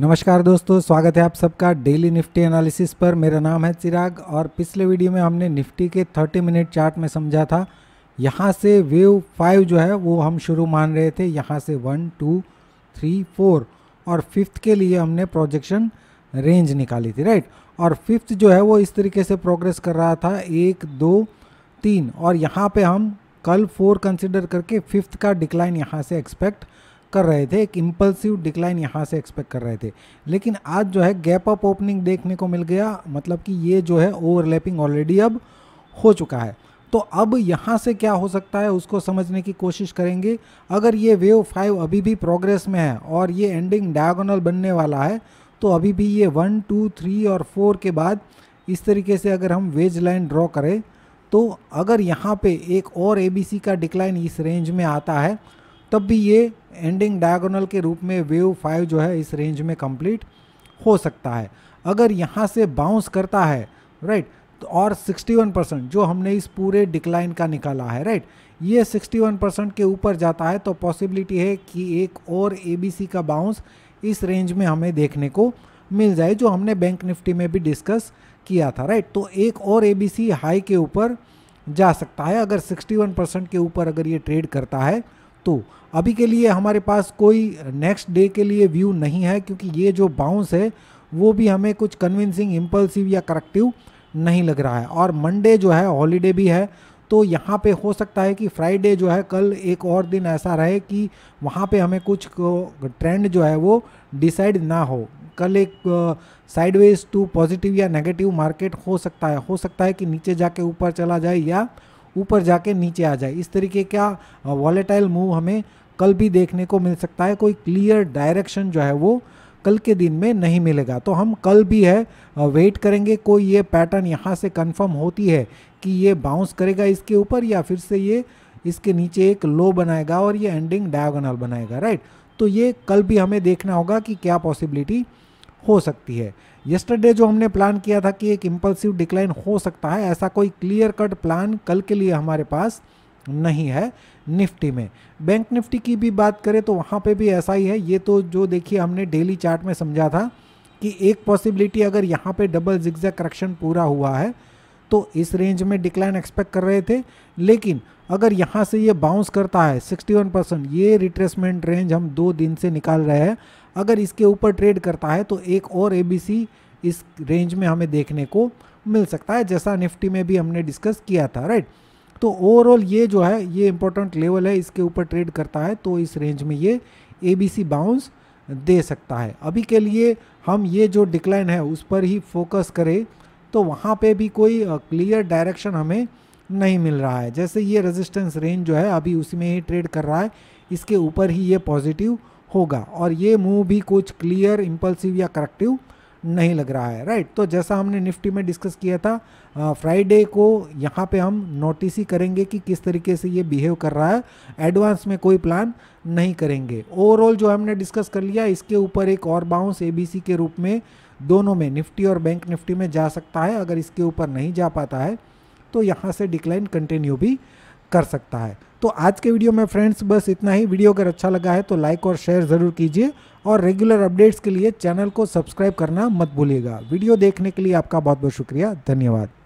नमस्कार दोस्तों स्वागत है आप सबका डेली निफ्टी एनालिसिस पर मेरा नाम है चिराग और पिछले वीडियो में हमने निफ्टी के 30 मिनट चार्ट में समझा था यहाँ से वेव फाइव जो है वो हम शुरू मान रहे थे यहाँ से वन टू थ्री फोर और फिफ्थ के लिए हमने प्रोजेक्शन रेंज निकाली थी राइट और फिफ्थ जो है वो इस तरीके से प्रोग्रेस कर रहा था एक दो तीन और यहाँ पर हम कल फोर कंसिडर करके फिफ्थ का डिक्लाइन यहाँ से एक्सपेक्ट कर रहे थे एक इम्पल्सिव डिक्लाइन यहाँ से एक्सपेक्ट कर रहे थे लेकिन आज जो है गैप अप ओपनिंग देखने को मिल गया मतलब कि ये जो है ओवरलैपिंग ऑलरेडी अब हो चुका है तो अब यहाँ से क्या हो सकता है उसको समझने की कोशिश करेंगे अगर ये वेव फाइव अभी भी प्रोग्रेस में है और ये एंडिंग डायगोनल बनने वाला है तो अभी भी ये वन टू थ्री और फोर के बाद इस तरीके से अगर हम वेज लाइन ड्रॉ करें तो अगर यहाँ पे एक और एबीसी का डिक्लाइन इस रेंज में आता है तब भी ये एंडिंग डायगोनल के रूप में वेव फाइव जो है इस रेंज में कंप्लीट हो सकता है अगर यहाँ से बाउंस करता है राइट तो और 61 परसेंट जो हमने इस पूरे डिक्लाइन का निकाला है राइट ये 61 परसेंट के ऊपर जाता है तो पॉसिबिलिटी है कि एक और ए का बाउंस इस रेंज में हमें देखने को मिल जाए जो हमने बैंक निफ्टी में भी डिस्कस किया था राइट तो एक और ए हाई के ऊपर जा सकता है अगर 61 परसेंट के ऊपर अगर ये ट्रेड करता है तो अभी के लिए हमारे पास कोई नेक्स्ट डे के लिए व्यू नहीं है क्योंकि ये जो बाउंस है वो भी हमें कुछ कन्विंसिंग इम्पल्सिव या करेक्टिव नहीं लग रहा है और मंडे जो है हॉलीडे भी है तो यहाँ पे हो सकता है कि फ्राइडे जो है कल एक और दिन ऐसा रहे कि वहाँ पे हमें कुछ ट्रेंड जो है वो डिसाइड ना हो कल एक साइडवेज टू पॉजिटिव या नेगेटिव मार्केट हो सकता है हो सकता है कि नीचे जाके ऊपर चला जाए या ऊपर जाके नीचे आ जाए इस तरीके का वॉलेटाइल मूव हमें कल भी देखने को मिल सकता है कोई क्लियर डायरेक्शन जो है वो कल के दिन में नहीं मिलेगा तो हम कल भी है वेट करेंगे कोई ये पैटर्न यहाँ से कंफर्म होती है कि ये बाउंस करेगा इसके ऊपर या फिर से ये इसके नीचे एक लो बनाएगा और ये एंडिंग डायगोनल बनाएगा राइट तो ये कल भी हमें देखना होगा कि क्या पॉसिबिलिटी हो सकती है यस्टरडे जो हमने प्लान किया था कि एक इम्पल्सिव डिक्लाइन हो सकता है ऐसा कोई क्लियर कट प्लान कल के लिए हमारे पास नहीं है निफ्टी में बैंक निफ्टी की भी बात करें तो वहाँ पे भी ऐसा ही है ये तो जो देखिए हमने डेली चार्ट में समझा था कि एक पॉसिबिलिटी अगर यहाँ पे डबल जिग्जा करेक्शन पूरा हुआ है तो इस रेंज में डिक्लाइन एक्सपेक्ट कर रहे थे लेकिन अगर यहाँ से ये बाउंस करता है 61 परसेंट ये रिट्रेसमेंट रेंज हम दो दिन से निकाल रहे हैं अगर इसके ऊपर ट्रेड करता है तो एक और एबीसी इस रेंज में हमें देखने को मिल सकता है जैसा निफ्टी में भी हमने डिस्कस किया था राइट तो ओवरऑल ये जो है ये इंपॉर्टेंट लेवल है इसके ऊपर ट्रेड करता है तो इस रेंज में ये ए बाउंस दे सकता है अभी के लिए हम ये जो डिक्लाइन है उस पर ही फोकस करें तो वहाँ पे भी कोई क्लियर डायरेक्शन हमें नहीं मिल रहा है जैसे ये रेजिस्टेंस रेंज जो है अभी उसी में ही ट्रेड कर रहा है इसके ऊपर ही ये पॉजिटिव होगा और ये मूव भी कुछ क्लियर इम्पल्सिव या करेक्टिव नहीं लग रहा है राइट तो जैसा हमने निफ्टी में डिस्कस किया था फ्राइडे को यहाँ पे हम नोटिस ही करेंगे कि किस तरीके से ये बिहेव कर रहा है एडवांस में कोई प्लान नहीं करेंगे ओवरऑल जो हमने डिस्कस कर लिया इसके ऊपर एक और बाउंस एबीसी के रूप में दोनों में निफ्टी और बैंक निफ्टी में जा सकता है अगर इसके ऊपर नहीं जा पाता है तो यहाँ से डिक्लाइन कंटिन्यू भी कर सकता है तो आज के वीडियो में फ्रेंड्स बस इतना ही वीडियो अगर अच्छा लगा है तो लाइक और शेयर ज़रूर कीजिए और रेगुलर अपडेट्स के लिए चैनल को सब्सक्राइब करना मत भूलिएगा वीडियो देखने के लिए आपका बहुत बहुत शुक्रिया धन्यवाद